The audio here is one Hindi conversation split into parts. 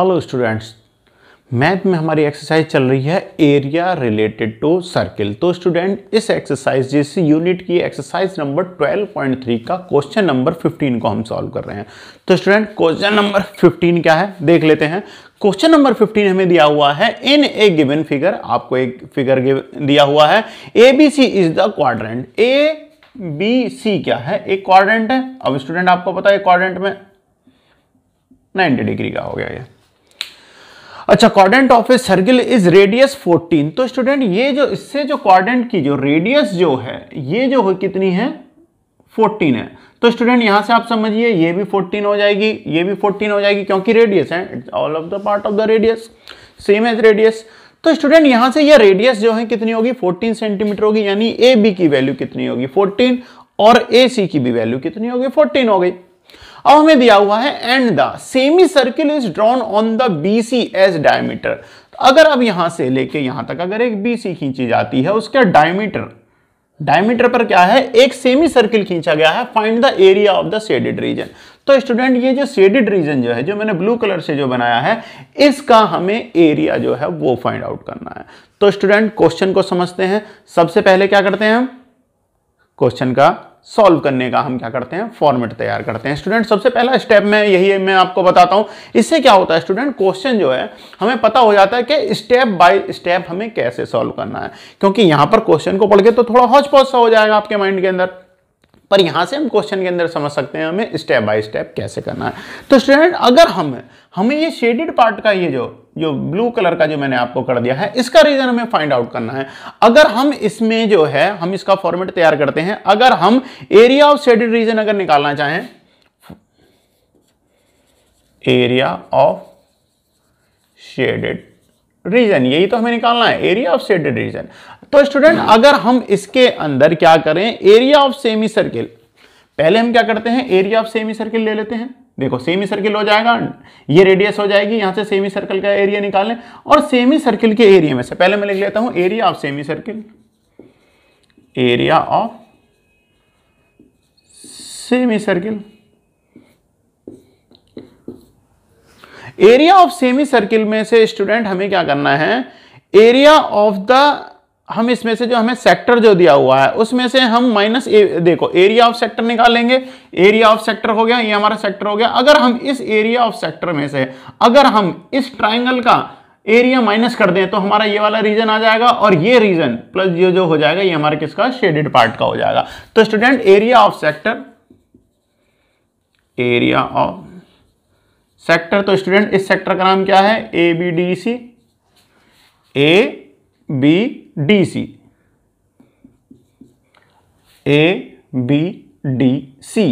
हेलो स्टूडेंट्स मैथ में हमारी एक्सरसाइज चल रही है एरिया रिलेटेड टू सर्किल तो स्टूडेंट इस एक्सरसाइज जिस यूनिट की एक्सरसाइज नंबर 12.3 का क्वेश्चन नंबर 15 को हम सॉल्व कर रहे हैं तो स्टूडेंट क्वेश्चन नंबर 15 क्या है देख लेते हैं क्वेश्चन नंबर 15 हमें दिया हुआ है इन ए गिवन फिगर आपको एक फिगर दिया हुआ है A B C is the quadrant A B C क्या है एक क्वाड्रेंट है अब स्टूडेंट आपको पता है क्वाड्रेंट में 90 डिग्री का हो गया ये अच्छा quadrant of a circle is radius 14 तो स्टूडेंट ये जो इससे जो कॉर्डेंट की जो रेडियस जो है ये जो है कितनी है 14 है तो स्टूडेंट यहां से आप समझिए ये भी 14 हो जाएगी ये भी 14 हो जाएगी क्योंकि रेडियस है it's all of the part of the radius same as radius तो स्टूडेंट यहां से ये यह रेडियस जो है कितनी होगी 14 सेंटीमीटर होगी यानी ए बी की वैल्यू कितनी होगी 14 और ए सी की भी वैल्यू कितनी होगी 14 हो गई अब हमें दिया हुआ है and the semicircle is drawn on the B C as diameter अगर अब यहां से लेके यहां तक अगर एक बी सी खींची जाती है उसका डायमीटर डायमीटर पर क्या है एक सेमी सर्किल खींचा गया है find the area of the shaded region तो स्टूडेंट ये जो शेडेड रीजन जो है जो मैंने ब्लू कलर से जो बनाया है इसका हमें एरिया जो है वो फाइंड आउट करना है तो स्टूडेंट क्वेश्चन को समझते हैं सबसे पहले क्या करते हैं हम क्वेश्चन का सॉल्व करने का हम क्या करते हैं फॉर्मेट तैयार करते हैं स्टूडेंट सबसे पहला स्टेप में यही मैं आपको बताता हूं इससे क्या होता है स्टूडेंट क्वेश्चन जो है हमें पता हो जाता है कि स्टेप बाय स्टेप हमें कैसे सॉल्व करना है क्योंकि यहां पर क्वेश्चन को पढ़ के तो थोड़ा हौच पौज सा हो जाएगा आपके माइंड के अंदर पर यहां से हम क्वेश्चन के अंदर समझ सकते हैं हमें स्टेप बाय स्टेप कैसे करना है तो स्टूडेंट अगर हम हमें ये शेडेड पार्ट का ये जो जो ब्लू कलर का जो मैंने आपको कर दिया है इसका रीजन हमें फाइंड आउट करना है अगर हम इसमें जो है हम इसका फॉर्मेट तैयार करते हैं अगर हम एरिया ऑफ शेडेड रीजन अगर निकालना चाहें एरिया ऑफ शेडेड रीजन यही तो हमें निकालना है एरिया ऑफ शेडेड रीजन तो स्टूडेंट अगर हम इसके अंदर क्या करें एरिया ऑफ सेमी सर्किल पहले हम क्या करते हैं एरिया ऑफ सेमी सर्किल ले लेते हैं देखो सेमी सर्किल हो जाएगा ये रेडियस हो जाएगी यहां से सेमी सर्कल का एरिया निकालें और सेमी सर्किल के एरिया में से पहले मैं लिख लेता हूं area of semi semicircle area of semi semicircle area of semi semicircle में से स्टूडेंट हमें क्या करना है एरिया ऑफ द हम इसमें से जो हमें सेक्टर जो दिया हुआ है उसमें से हम माइनस देखो एरिया ऑफ सेक्टर निकालेंगे एरिया ऑफ सेक्टर हो गया ये हमारा सेक्टर हो गया अगर हम इस एरिया ऑफ सेक्टर में से अगर हम इस ट्राइंगल का एरिया माइनस कर दें तो हमारा ये वाला रीजन आ जाएगा और ये रीजन प्लस ये जो हो जाएगा ये हमारा किसका शेडेड पार्ट का हो जाएगा तो student area of sector area of sector तो स्टूडेंट इस सेक्टर का नाम क्या है A B D C A B D C A B D C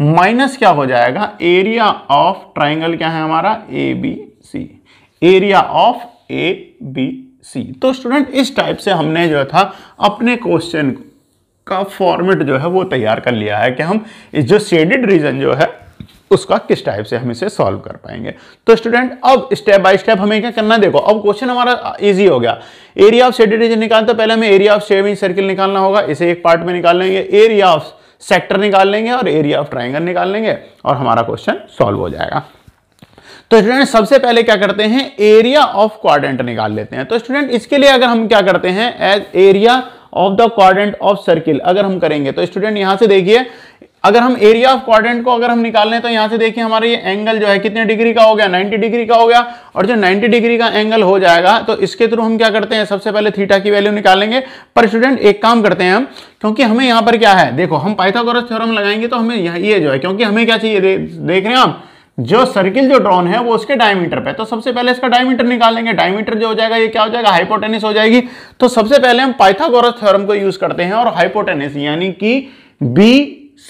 minus क्या हो जाएगा एरिया ऑफ ट्राइंगल क्या है हमारा A B C area of A B C तो स्टूडेंट इस टाइप से हमने जो था अपने क्वेश्चन का फॉर्मेट जो है वो तैयार कर लिया है कि हम जो शेडिड रीजन जो है उसका किस टाइप से हम इसे सॉल्व कर पाएंगे तो स्टूडेंट अब स्टेप बाय स्टेप हमें क्या करना देखो अब क्वेश्चन हमारा इजी हो गया एरिया ऑफ शेडेड रीजन निकालते पहले हमें एरिया ऑफ शेविंग सर्किल निकालना होगा इसे एक पार्ट में निकाल लेंगे एरिया ऑफ सेक्टर निकाल लेंगे और एरिया ऑफ ट्राइंगल निकाल लेंगे और हमारा क्वेश्चन सॉल्व हो जाएगा तो स्टूडेंट सबसे पहले क्या करते हैं एरिया ऑफ क्वाड्रेंट निकाल लेते हैं तो स्टूडेंट इसके लिए अगर हम क्या करते हैं as area of the quadrant of circle अगर हम करेंगे तो स्टूडेंट यहां से देखिए अगर हम एरिया ऑफ क्वाड्रेंट को अगर हम निकाल लें तो यहां से देखिए हमारा ये एंगल जो है कितने डिग्री का हो गया 90 डिग्री का हो गया और जो 90 डिग्री का एंगल हो जाएगा तो इसके थ्रू हम क्या करते हैं सबसे पहले थीटा की वैल्यू निकालेंगे पर स्टूडेंट एक काम करते हैं हम क्योंकि हमें यहां पर क्या है देखो हम पाइथागोरस थ्योरम लगाएंगे तो हमें ये जो है क्योंकि हमें क्या चाहिए दे, देख रहे हैं हम जो सर्किल जो ड्रॉन है वो उसके डायमीटर पे तो सबसे पहले इसका डायमीटर निकालेंगे डायमीटर जो हो जाएगा ये क्या हो जाएगा हाइपोटेनिस हो जाएगी तो सबसे पहले हम पाइथागोरस थ्योरम को यूज करते हैं और हाइपोटेनिस यानी कि बी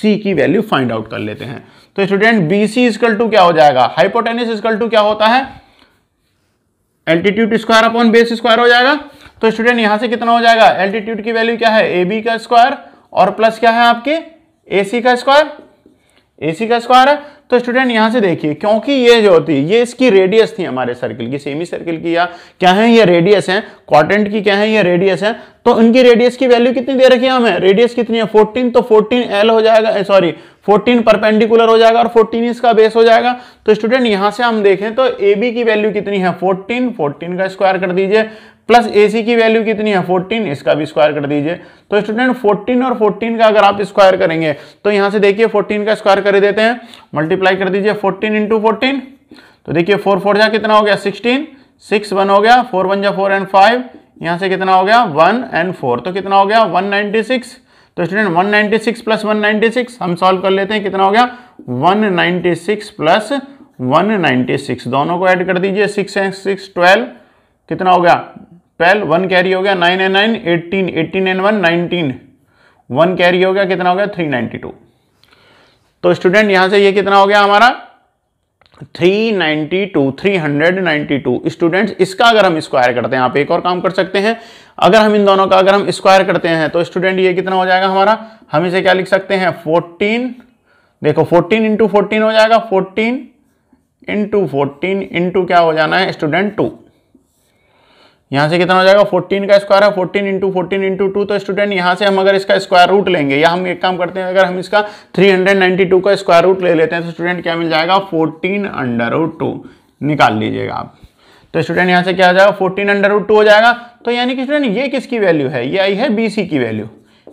सी की वैल्यू फाइंड आउट कर लेते हैं तो student B C is equal to क्या हो जाएगा हाइपोटेनिस इजकल टू क्या होता है altitude square upon base square हो जाएगा तो स्टूडेंट यहां से कितना हो जाएगा एल्टीट्यूड की वैल्यू क्या है ए बी का स्क्वायर और प्लस क्या है आपके ए सी का स्क्वायर एसी का स्क्वायर है तो स्टूडेंट यहां से देखिए क्योंकि ये जो होती है ये इसकी रेडियस थी हमारे सर्किल की सेमी सर्किल की या क्या है ये रेडियस है क्वाड्रेंट की क्या है ये रेडियस है तो इनकी रेडियस की वैल्यू कितनी दे रखी है हमें रेडियस कितनी है 14 तो 14 एल हो जाएगा सॉरी 14 परपेंडिकुलर हो जाएगा और 14 इसका बेस हो जाएगा तो स्टूडेंट यहां से हम देखें तो ए बी की वैल्यू कितनी है 14 14 का स्क्वायर कर दीजिए प्लस सी की वैल्यू कितनी है 14 इसका भी स्क्वायर कर दीजिए तो स्टूडेंट 14 और 14 का अगर आप स्क्वायर करेंगे तो यहां से देखिए 14 का स्क्वायर कर देते हैं मल्टीप्लाई कर दीजिए 14 इंटू फोर्टीन तो देखिए फोर फोर जा कितना हो गया सिक्सटीन सिक्स वन हो गया फोर वन जा फोर एंड फाइव यहाँ से कितना हो गया वन एंड फोर तो कितना हो गया वन नाइनटी सिक्स तो स्टूडेंट सिक्स प्लस सिक्स हम सॉल्व कर लेते हैं कितना हो गया सिक्स प्लस सिक्स दोनों को ऐड कर दीजिए सिक्स एंड सिक्स ट्वेल्व कितना हो गया ट्वेल्व वन कैरी हो गया nine and nine eighteen eighteen and one nineteen one carry हो गया कितना हो गया थ्री नाइन्टी टू तो स्टूडेंट यहां से ये कितना हो गया हमारा three ninety two three hundred ninety two students इसका अगर हम स्क्वायर करते हैं आप एक और काम कर सकते हैं अगर हम इन दोनों का अगर हम स्क्वायर करते हैं तो स्टूडेंट ये कितना हो जाएगा हमारा हम इसे क्या लिख सकते हैं फोर्टीन देखो फोर्टीन इंटू फोर्टीन हो जाएगा फोर्टीन इंटू फोर्टीन इंटू क्या हो जाना है स्टूडेंट टू यहाँ से कितना हो जाएगा 14 का स्क्वायर है 14 इंटू फोर्टीन इंटू टू तो स्टूडेंट यहाँ से हम अगर इसका स्क्वायर रूट लेंगे या हम एक काम करते हैं अगर हम इसका 392 का स्क्वायर रूट ले लेते हैं तो स्टूडेंट क्या मिल जाएगा 14 अंडर रूट टू निकाल लीजिएगा आप तो स्टूडेंट यहाँ से क्या हो जाएगा फोर्टीन अंडर रूट टू हो जाएगा तो यानी कि स्टूडेंट ये किसकी वैल्यू है ये आई है बी की वैल्यू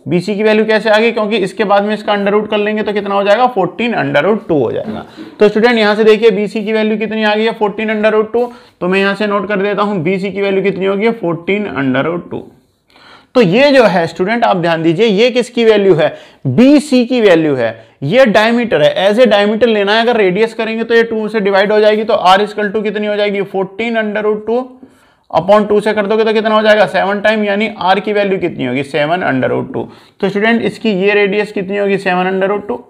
BC की वैल्यू कैसे आ गई क्योंकि इसके बाद में इसका अंडर रूट कर लेंगे तो कितना हो जाएगा 14 अंडर रूट टू हो जाएगा तो स्टूडेंट यहां से देखिए BC की वैल्यू कितनी आ गई है फोर्टीन अंडर रूट टू तो मैं यहां से नोट कर देता हूं BC की वैल्यू कितनी होगी फोर्टीन अंडर रूट टू तो ये जो है स्टूडेंट आप ध्यान दीजिए ये किसकी वैल्यू है बी की वैल्यू है ये डायमीटर है एज ए डायमीटर लेना है अगर रेडियस करेंगे तो ये टू से डिवाइड हो जाएगी तो आर इसकल टू कितनी हो जाएगी fourteen under root two upon two से कर दोगे तो कितना हो जाएगा सेवन टाइम यानी आर की वैल्यू कितनी होगी सेवन अंडर रूट टू तो स्टूडेंट इसकी ये रेडियस कितनी होगी सेवन अंडर रूट टू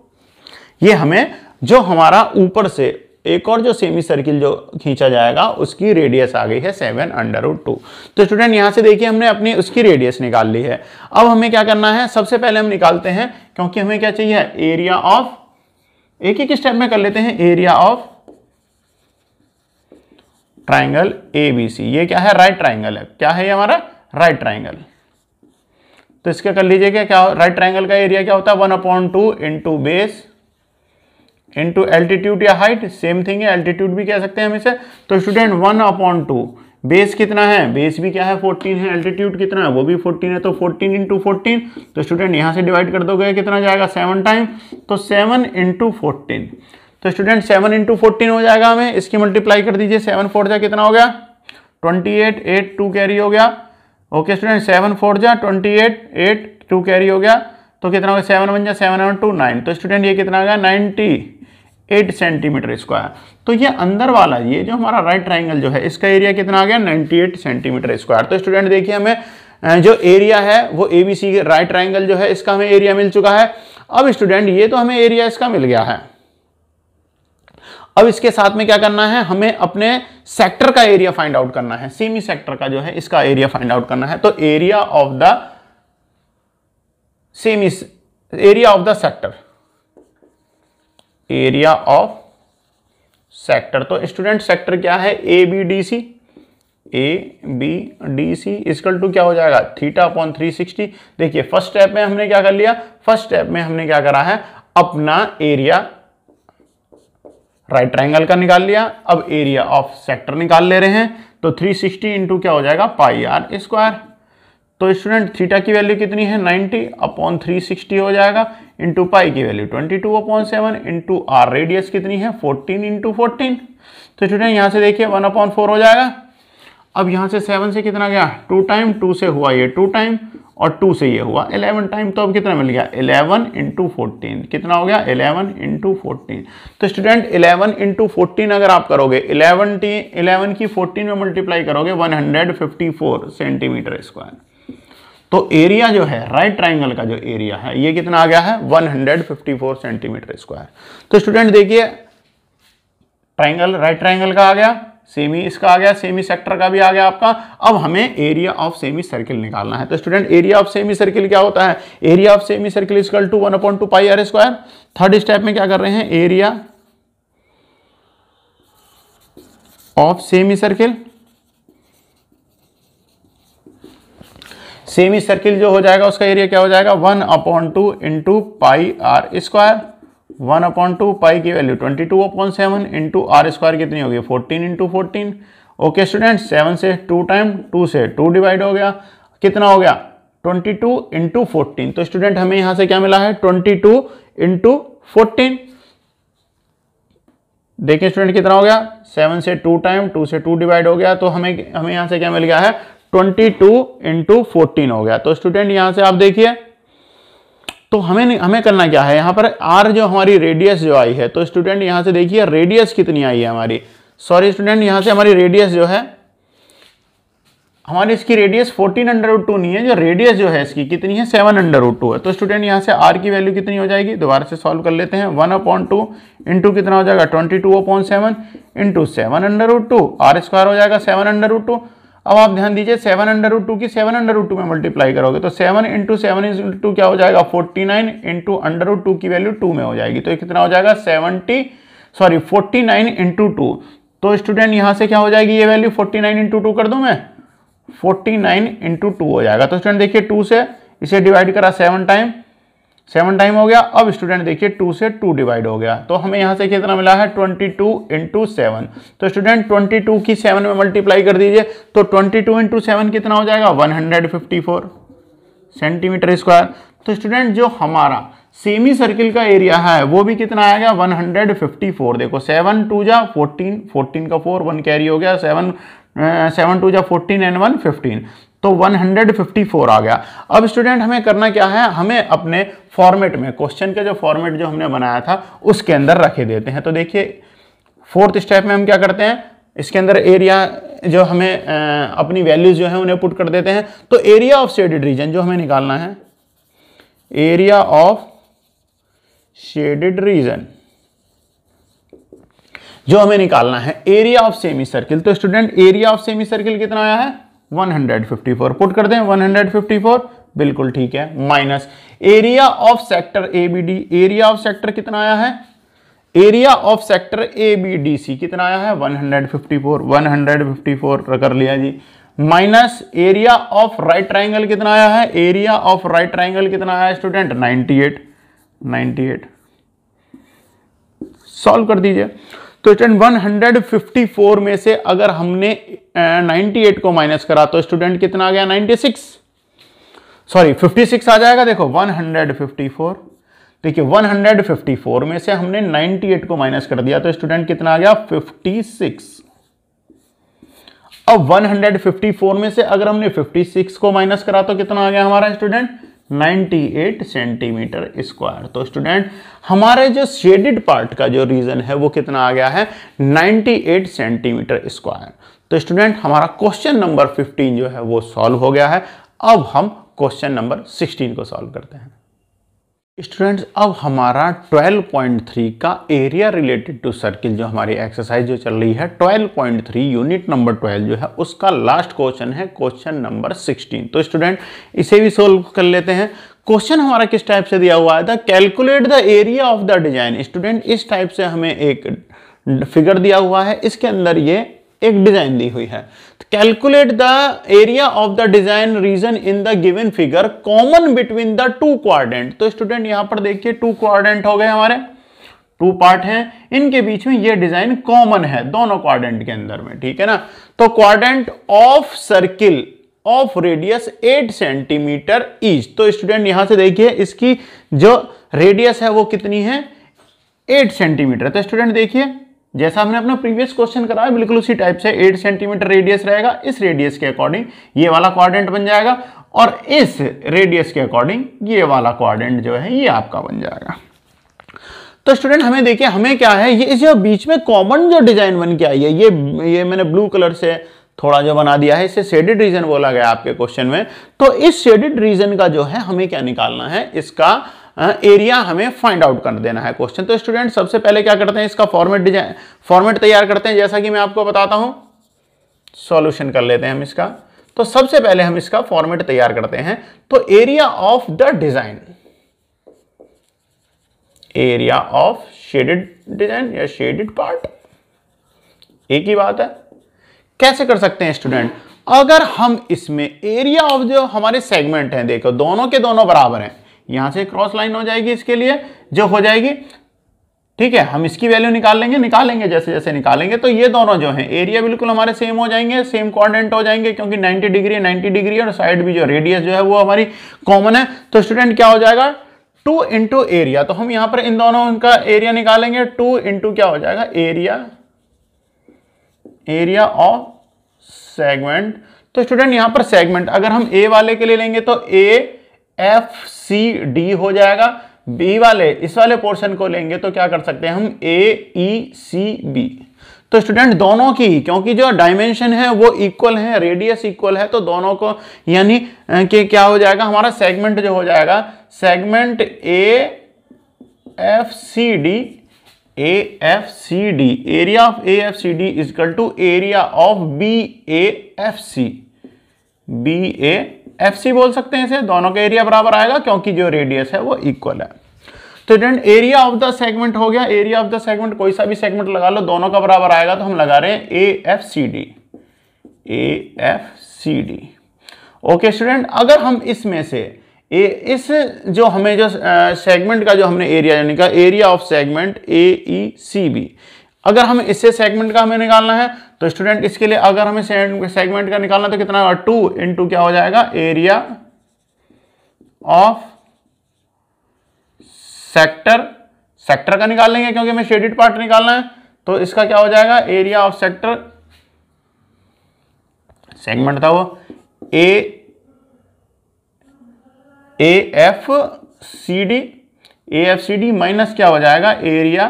ये हमें जो हमारा ऊपर से एक और जो सेमी सर्किल जो खींचा जाएगा उसकी रेडियस आ गई है सेवन अंडर रूट टू तो स्टूडेंट यहाँ से देखिए हमने अपनी उसकी रेडियस निकाल ली है अब हमें क्या करना है सबसे पहले हम निकालते हैं क्योंकि हमें क्या चाहिए एरिया ऑफ एक ही स्टेप में कर लेते हैं area of triangle A B C ये क्या है राइट ट्राइंगल है क्या है ये हमारा राइट ट्राइंगल तो इसका कर लीजिएगा क्या राइट ट्राइंगल का एरिया क्या होता है one upon two into base into altitude या हाइट सेम थिंग है एल्टीट्यूड भी कह सकते हैं हम इसे तो student one upon two base कितना है बेस भी क्या है 14 है एल्टीट्यूड कितना है वो भी 14 है तो 14 इंटू फोर्टीन तो स्टूडेंट यहाँ से डिवाइड कर दोगे कितना जाएगा सेवन टाइम तो सेवन इंटू फोर्टीन तो स्टूडेंट सेवन इंटू फोर्टीन हो जाएगा हमें इसकी मल्टीप्लाई कर दीजिए सेवन फोर जा कितना हो गया twenty eight eight two carry हो गया ओके स्टूडेंट सेवन फोर जा twenty eight eight two carry हो गया तो कितना हो गया सेवन वन जा सेवन वन टू नाइन तो स्टूडेंट ये कितना हो गया नाइन्टी एट सेंटीमीटर स्क्वायर तो ये अंदर वाला ये जो हमारा राइट ट्राइंगल जो है इसका एरिया कितना आ गया एट सेंटीमीटर स्क्वायर तो स्टूडेंट देखिए हमें जो एरिया है वो A B C right triangle जो है इसका हमें एरिया मिल चुका है अब स्टूडेंट ये तो हमें एरिया इसका मिल गया है अब इसके साथ में क्या करना है हमें अपने सेक्टर का एरिया फाइंड आउट करना है सेमी सेक्टर का जो है इसका एरिया फाइंड आउट करना है तो area of the semi area of the sector area of sector तो स्टूडेंट सेक्टर क्या है A B D C A B D C is equal to क्या हो जाएगा थीटा अपॉन थ्री सिक्सटी देखिए फर्स्ट स्टेप में हमने क्या कर लिया फर्स्ट स्टेप में हमने क्या करा है अपना एरिया राइट ट्राइंगल का निकाल लिया अब एरिया ऑफ सेक्टर निकाल ले रहे हैं तो 360 सिक्सटी इंटू क्या हो जाएगा पाई आर स्क्वायर तो स्टूडेंट थीटा की वैल्यू कितनी है 90 अपॉन 360 हो जाएगा इंटू पाई की value 22 two upon seven into R radius कितनी है 14 इंटू फोर्टीन तो स्टूडेंट यहाँ से देखिए वन अपॉन फोर हो जाएगा अब यहाँ से सेवन से कितना गया टू टाइम टू से हुआ ये टू टाइम और टू से ये हुआ इलेवन टाइम तो अब कितना मिल गया इलेवन इंटू फोर्टीन कितना हो गया इलेवन इंटू फोर्टीन तो स्टूडेंट इलेवन इंटू फोर्टीन अगर आप करोगे इलेवन टी इलेवन की फोर्टीन में मल्टीप्लाई करोगे one hundred fifty four centimetre square तो एरिया जो है राइट ट्राइंगल का जो एरिया है ये कितना आ गया है फोर सेंटीमीटर स्क्वायर तो स्टूडेंट देखिए ट्राइंगल राइट ट्राइंगल का आ गया सेमी इसका आ गया सेमी सेक्टर का भी आ गया आपका अब हमें एरिया ऑफ सेमी सर्किल निकालना है तो student area of semi circle क्या होता है area of semi circle is equal to one upon two pi R square third step में क्या कर रहे हैं area of semi circle semi circle जो हो जाएगा उसका एरिया क्या हो जाएगा one upon two into pi R square one upon two pi की value twenty two upon seven into R square कितनी होगी fourteen into fourteen okay student seven से टू टाइम टू से टू डिवाइड हो गया कितना हो गया ट्वेंटी टू इंटू फोर्टीन तो स्टूडेंट हमें यहां से क्या मिला है ट्वेंटी टू इंटू फोर्टीन देखिए स्टूडेंट कितना हो गया सेवन से टू टाइम टू से टू डिवाइड हो गया तो हमें हमें यहां से क्या मिल गया है ट्वेंटी टू इंटू फोर्टीन हो गया तो स्टूडेंट यहां से आप देखिए तो हमें हमें करना क्या है यहाँ पर आर जो हमारी रेडियस जो आई है तो स्टूडेंट यहाँ से देखिए रेडियस कितनी आई है हमारी सॉरी स्टूडेंट यहाँ से हमारी रेडियस जो है हमारी इसकी रेडियस फोर्टीन अंडर टू नहीं है जो रेडियस जो है इसकी कितनी है सेवन अंडर टू है तो स्टूडेंट यहाँ से आर की वैल्यू कितनी हो जाएगी दोबारा से सॉल्व कर लेते हैं वन अपॉइंट टू टू कितना हो जाएगा twenty two upon seven into seven under two R square हो जाएगा सेवन अंडर टू अब आप ध्यान दीजिए सेवन अंडर रूट टू की सेवन अंडर रूट टू में मल्टीप्लाई करोगे तो seven into seven is to क्या हो जाएगा forty nine into under root two की वैल्यू टू में हो जाएगी तो कितना हो जाएगा seventy sorry forty nine into two तो स्टूडेंट यहाँ से क्या हो जाएगी ये value forty nine into two कर दूँ मैं फोर्टी नाइन इंटू टू हो जाएगा तो स्टूडेंट देखिए टू से इसे डिवाइड करा सेवन टाइम सेवन टाइम हो गया अब स्टूडेंट देखिए टू से टू डिवाइड हो गया तो हमें यहाँ से कितना मिला है ट्वेंटी टू इंटू सेवन तो स्टूडेंट ट्वेंटी टू की सेवन में मल्टीप्लाई कर दीजिए तो ट्वेंटी टू इंटू सेवन कितना हो जाएगा one hundred fifty four centimetre square तो स्टूडेंट जो हमारा सेमी सर्किल का एरिया है वो भी कितना आएगा 154 देखो सेवन टू जा फोर्टीन फोर्टीन का फोर वन कैरी हो गया सेवन सेवन टू जा फोर्टीन एंड वन फिफ्टीन तो 154 आ गया अब स्टूडेंट हमें करना क्या है हमें अपने फॉर्मेट में क्वेश्चन का जो फॉर्मेट जो हमने बनाया था उसके अंदर रखे देते हैं तो देखिए फोर्थ स्टेप में हम क्या करते हैं इसके अंदर एरिया जो हमें अपनी वैल्यूज जो है उन्हें पुट कर देते हैं तो एरिया ऑफ शेडेड रीजन जो हमें निकालना है एरिया ऑफ शेडेड रीजन जो हमें निकालना है एरिया ऑफ सेमी सर्किल तो student area of semi circle कितना आया है 154 पुट कर दें 154 बिल्कुल ठीक है minus area of sector A B D area of sector कितना आया है area of sector A B D C कितना आया है 154 154 कर लिया जी minus area of right triangle कितना आया है एरिया ऑफ राइट ट्राइंगल कितना आया स्टूडेंट 98 98 सॉल्व कर दीजिए तो स्टूडेंट 154 में से अगर हमने 98 को माइनस करा तो स्टूडेंट कितना आ गया 96 सॉरी 56 आ जाएगा देखो 154 देखिए 154 में से हमने 98 को माइनस कर दिया तो स्टूडेंट कितना आ गया 56 अब 154 में से अगर हमने 56 को माइनस करा तो कितना आ गया हमारा स्टूडेंट 98 सेंटीमीटर स्क्वायर तो स्टूडेंट हमारे जो शेडेड पार्ट का जो रीजन है वो कितना आ गया है 98 सेंटीमीटर स्क्वायर तो स्टूडेंट हमारा क्वेश्चन नंबर 15 जो है वो सॉल्व हो गया है अब हम क्वेश्चन नंबर 16 को सॉल्व करते हैं स्टूडेंट्स अब हमारा 12.3 का एरिया रिलेटेड टू सर्किल जो हमारी एक्सरसाइज जो चल रही है 12.3 यूनिट नंबर 12 जो है उसका लास्ट क्वेश्चन है क्वेश्चन नंबर 16 तो स्टूडेंट इसे भी सोल्व कर लेते हैं क्वेश्चन हमारा किस टाइप से दिया हुआ है था calculate the area of the design student इस टाइप से हमें एक फिगर दिया हुआ है इसके अंदर ये एक डिजाइन दी हुई है calculate the area of the design region in the given figure common between the two quadrant तो स्टूडेंट तो यहां पर देखिए टू क्वारेंट हो गए हमारे टू पार्ट हैं इनके बीच में ये डिजाइन कॉमन है दोनों क्वारेंट के अंदर में ठीक है ना तो quadrant of circle of radius 8 centimetre each तो स्टूडेंट यहां से देखिए इसकी जो रेडियस है वो कितनी है 8 सेंटीमीटर तो स्टूडेंट देखिए जैसा हमने अपना प्रीवियस क्वेश्चन कराया बिल्कुल उसी टाइप से 8 सेंटीमीटर रेडियस रहेगा इस रेडियस के अकॉर्डिंग ये वाला क्वाड्रेंट बन जाएगा और इस रेडियस के अकॉर्डिंग ये वाला क्वाड्रेंट जो है ये आपका बन जाएगा तो स्टूडेंट हमें देखिए हमें क्या है ये जो बीच में कॉमन जो डिजाइन बन के आई है ये ये मैंने ब्लू कलर से थोड़ा जो बना दिया है इसे शेडेड रीजन बोला गया आपके क्वेश्चन में तो इस शेडेड रीजन का जो है हमें क्या निकालना है इसका एरिया हाँ, हमें फाइंड आउट कर देना है क्वेश्चन तो स्टूडेंट सबसे पहले क्या करते हैं इसका फॉर्मेट डिजाइन फॉर्मेट तैयार करते हैं जैसा कि मैं आपको बताता हूं सॉल्यूशन कर लेते हैं हम इसका तो सबसे पहले हम इसका फॉर्मेट तैयार करते हैं तो area of the design area of shaded design या शेडेड पार्ट एक ही बात है कैसे कर सकते हैं स्टूडेंट अगर हम इसमें एरिया ऑफ जो हमारे सेगमेंट हैं देखो दोनों के दोनों बराबर हैं यहां से क्रॉस लाइन हो जाएगी इसके लिए जो हो जाएगी ठीक है हम इसकी वैल्यू निकाल लेंगे निकालेंगे जैसे जैसे निकालेंगे तो ये दोनों जो हैं एरिया बिल्कुल हमारे सेम हो जाएंगे सेम कॉर्डिनेट हो जाएंगे क्योंकि 90 डिग्री 90 डिग्री और साइड भी जो रेडियस जो है वो हमारी कॉमन है तो स्टूडेंट क्या हो जाएगा टू इंटू एरिया तो हम यहां पर इन दोनों का एरिया निकालेंगे टू इंटू क्या हो जाएगा एरिया एरिया ऑफ सेगमेंट तो स्टूडेंट यहां पर सेगमेंट अगर हम ए वाले के लिए लेंगे तो ए एफ सी डी हो जाएगा बी वाले इस वाले पोर्शन को लेंगे तो क्या कर सकते हैं हम ए ई सी बी तो स्टूडेंट दोनों की क्योंकि जो डायमेंशन है वो इक्वल है रेडियस इक्वल है तो दोनों को यानी कि क्या हो जाएगा हमारा सेगमेंट जो हो जाएगा segment A F C D A F C D area of A F C D is equal to area of B A F C B A F बोल सकते हैं इसे दोनों का एरिया बराबर आएगा क्योंकि जो रेडियस है वो इक्वल है तो student area of the segment हो गया एरिया ऑफ द सेगमेंट कोई सा भी सेगमेंट लगा लो दोनों का बराबर आएगा तो हम लगा रहे हैं A F C D A F C D okay student अगर हम इसमें से ए इस जो हमें जो सेगमेंट का जो हमने एरिया यानी का area of segment A E C B अगर हम इससे सेगमेंट का हमें निकालना है तो स्टूडेंट इसके लिए अगर हमें सेगमेंट का निकालना है तो कितना इन टू इंटू क्या हो जाएगा एरिया ऑफ सेक्टर सेक्टर का निकाल लेंगे क्योंकि हमें शेडिड पार्ट निकालना है तो इसका क्या हो जाएगा एरिया ऑफ सेक्टर सेगमेंट था वो A F C D A F C D minus क्या हो जाएगा area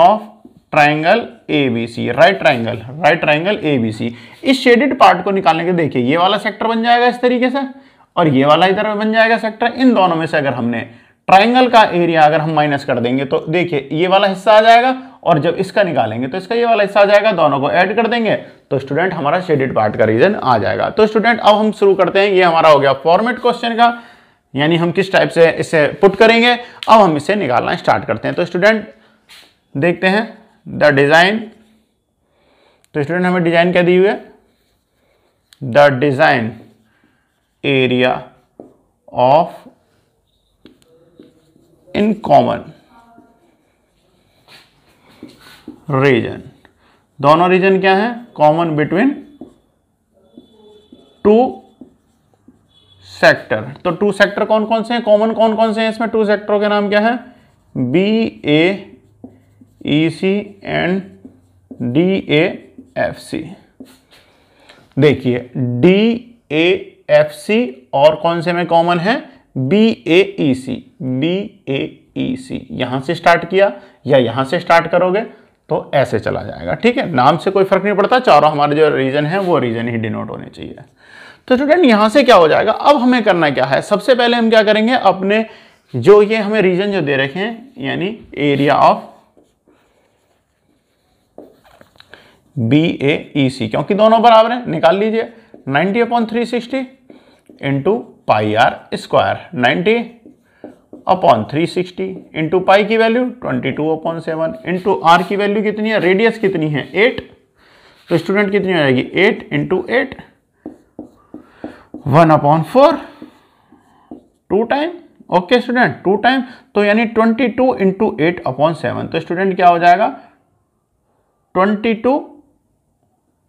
of triangle A B C right triangle right triangle A B C इस शेडेड पार्ट को निकालने के देखिए ये वाला सेक्टर बन जाएगा इस तरीके से और ये वाला इधर बन जाएगा सेक्टर इन दोनों में से अगर हमने ट्राइंगल का एरिया अगर हम माइनस कर देंगे तो देखिए ये वाला हिस्सा आ जाएगा और जब इसका निकालेंगे तो इसका ये वाला हिस्सा आ जाएगा दोनों को ऐड कर देंगे तो स्टूडेंट हमारा शेडेड पार्ट का रीजन आ जाएगा तो स्टूडेंट अब हम शुरू करते हैं ये हमारा हो गया फॉर्मेट क्वेश्चन का यानी हम किस टाइप से इसे पुट करेंगे अब हम इसे निकालना स्टार्ट करते हैं तो स्टूडेंट देखते हैं द डिज़ाइन तो स्टूडेंट हमें डिज़ाइन क्या दी हुई है the design area of in common region दोनों रीजन क्या है कॉमन बिटवीन टू सेक्टर तो टू सेक्टर कौन कौन से हैं कॉमन कौन कौन से हैं इसमें टू सेक्टरों के नाम क्या है B A E C and D A F C देखिए डी ए एफ सी और कौन से में कॉमन है B A E C B A E सी यहां से स्टार्ट किया या यहां से स्टार्ट करोगे तो ऐसे चला जाएगा ठीक है नाम से कोई फर्क नहीं पड़ता चारों हमारे जो रीजन है वो रीजन ही डिनोट होने चाहिए तो स्टूडेंट यहां से क्या हो जाएगा अब हमें करना क्या है सबसे पहले हम क्या करेंगे अपने जो ये हमें रीजन जो दे रखे हैं यानी area of B A E C क्योंकि दोनों बराबर हैं निकाल लीजिए 90 upon three sixty into pi R square ninety upon three sixty into pi की value twenty two upon seven into R की वैल्यू कितनी है रेडियस कितनी है एट तो स्टूडेंट कितनी हो जाएगी eight into eight one upon four two time okay student two time तो यानी twenty two into eight upon seven तो स्टूडेंट क्या हो जाएगा twenty two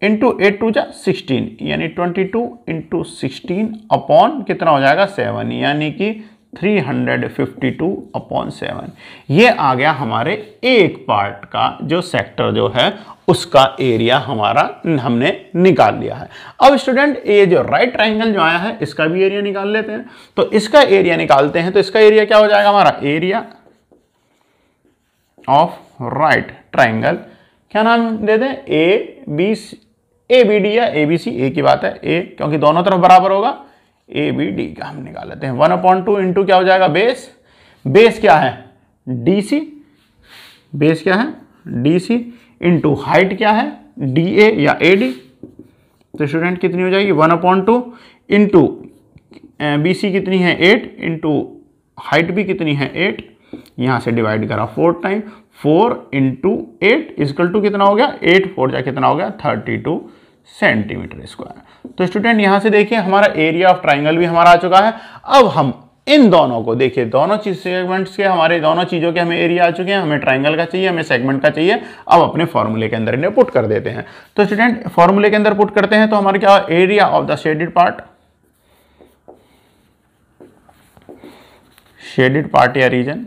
into eight two जा सिक्सटीन यानी twenty two into sixteen upon कितना हो जाएगा सेवन यानी कि three hundred fifty two upon seven ये आ गया हमारे एक पार्ट का जो सेक्टर जो है उसका एरिया हमारा हमने निकाल लिया है अब स्टूडेंट ये जो राइट ट्राइंगल जो आया है इसका भी एरिया निकाल लेते हैं तो इसका एरिया निकालते हैं तो इसका एरिया क्या हो जाएगा हमारा एरिया ऑफ राइट ट्राइंगल क्या नाम दे दें A B A B D या ए बी सी ए की बात है ए क्योंकि दोनों तरफ बराबर होगा ए बी डी का हम निकाल लेते हैं वन अपॉइंट टू इंटू क्या हो जाएगा बेस बेस क्या है डी सी बेस क्या है डी सी इंटू हाइट क्या है डी ए या ए डी तो स्टूडेंट कितनी हो जाएगी one upon two into B C कितनी है एट इंटू हाइट भी कितनी है एट यहाँ से डिवाइड करा four time four into eight is equal to कितना हो गया एट फोर जा कितना हो गया थर्टी टू सेंटीमीटर स्क्वायर तो स्टूडेंट यहां से देखिए हमारा एरिया ऑफ ट्राइंगल भी हमारा आ चुका है अब हम इन दोनों को देखिए दोनों चीज सेगमेंट्स के हमारे दोनों चीज़ों के हमें एरिया आ चुके हैं हमें ट्राइंगल का चाहिए हमें सेगमेंट का चाहिए अब अपने फॉर्मूले के अंदर इन्हें पुट कर देते हैं तो स्टूडेंट फॉर्मूले के अंदर पुट करते हैं तो हमारे क्या area of the shaded part shaded part या रीजन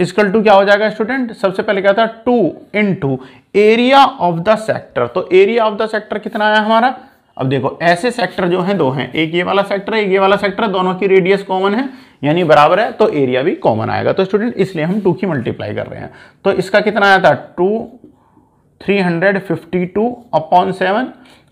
इसकल टू क्या हो जाएगा स्टूडेंट सबसे पहले क्या था two into area of the sector तो एरिया ऑफ द सेक्टर कितना आया हमारा अब देखो ऐसे सेक्टर जो हैं दो हैं एक ये वाला सेक्टर एक ये वाला सेक्टर दोनों की रेडियस कॉमन है यानी बराबर है तो एरिया भी कॉमन आएगा तो स्टूडेंट इसलिए हम टू की मल्टीप्लाई कर रहे हैं तो इसका कितना आया था two three hundred fifty two upon seven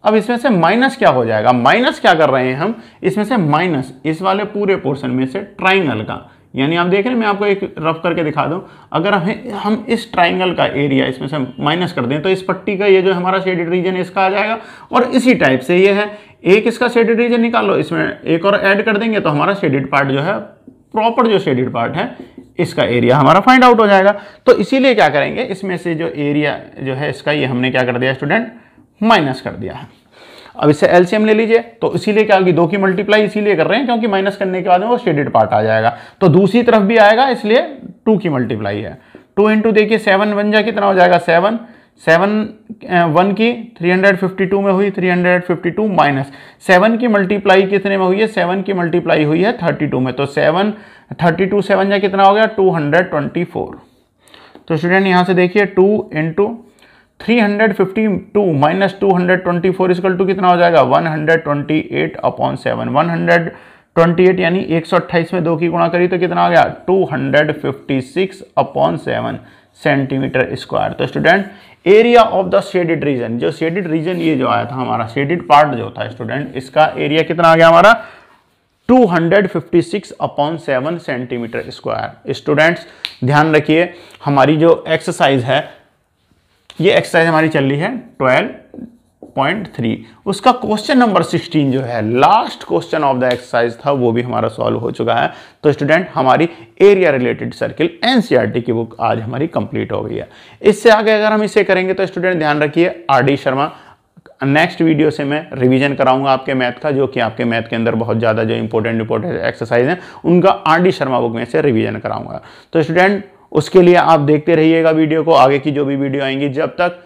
अब इसमें से माइनस क्या हो जाएगा माइनस क्या कर रहे हैं हम इसमें से माइनस इस वाले पूरे पोर्शन में से ट्राइंगल का यानी आप देख रहे हैं मैं आपको एक रफ करके दिखा दूं अगर हमें हम इस ट्राइंगल का एरिया इसमें से माइनस कर दें तो इस पट्टी का ये जो हमारा शेडेड रीजन है इसका आ जाएगा और इसी टाइप से ये है एक इसका शेडेड रीजन निकाल लो इसमें एक और ऐड कर देंगे तो हमारा शेडेड पार्ट जो है प्रॉपर जो शेडेड पार्ट है इसका एरिया हमारा फाइंड आउट हो जाएगा तो इसीलिए क्या करेंगे इसमें से जो एरिया जो है इसका ये हमने क्या कर दिया स्टूडेंट माइनस कर दिया है अब इससे एलसीएम ले लीजिए तो इसीलिए क्या होगी दो की मल्टीप्लाई इसीलिए कर रहे हैं क्योंकि माइनस करने के बाद वो शेडेड पार्ट आ जाएगा तो दूसरी तरफ भी आएगा इसलिए टू की मल्टीप्लाई है टू इंटू देखिए सेवन वन जा कितना हो जाएगा सेवन सेवन वन की 352 में हुई 352 माइनस सेवन की मल्टीप्लाई कितने में हुई है सेवन की मल्टीप्लाई हुई है 32 में तो सेवन थर्टी टू सेवन या कितना हो गया 224 तो स्टूडेंट यहाँ से देखिए two into three hundred fifty two minus two hundred twenty four is equal to कितना हो जाएगा one hundred twenty eight upon seven one hundred twenty eight यानी एक सौ अट्ठाईस में दो की गुणा करी तो कितना आ गया two hundred fifty six upon seven centimetre square तो student area of the shaded region जो शेडिड रीजन ये जो आया था हमारा शेडिड पार्ट जो था स्टूडेंट इसका एरिया कितना आ गया हमारा 256 upon seven centimetre square students ध्यान रखिए हमारी जो एक्सरसाइज है ये एक्सरसाइज हमारी चल रही है ट्वेल्व पॉइंट थ्री उसका क्वेश्चन नंबर सिक्सटीन जो है last question of the exercise था वो भी हमारा सॉल्व हो चुका है तो स्टूडेंट हमारी एरिया रिलेटेड सर्किल एनसीईआरटी की बुक आज हमारी कंप्लीट हो गई है इससे आगे अगर हम इसे करेंगे तो स्टूडेंट ध्यान रखिए R D Sharma next video से मैं रिवीजन कराऊंगा आपके मैथ का जो कि आपके मैथ के अंदर बहुत ज़्यादा जो इंपॉर्टेंट इंपॉर्टेंट एक्सरसाइज हैं उनका आर डी शर्मा बुक में से रिवीजन कराऊंगा तो स्टूडेंट उसके लिए आप देखते रहिएगा वीडियो को आगे की जो भी वीडियो आएंगी जब तक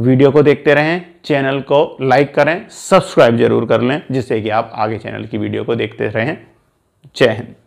वीडियो को देखते रहें चैनल को लाइक करें सब्सक्राइब जरूर कर लें जिससे कि आप आगे चैनल की वीडियो को देखते रहें जय हिंद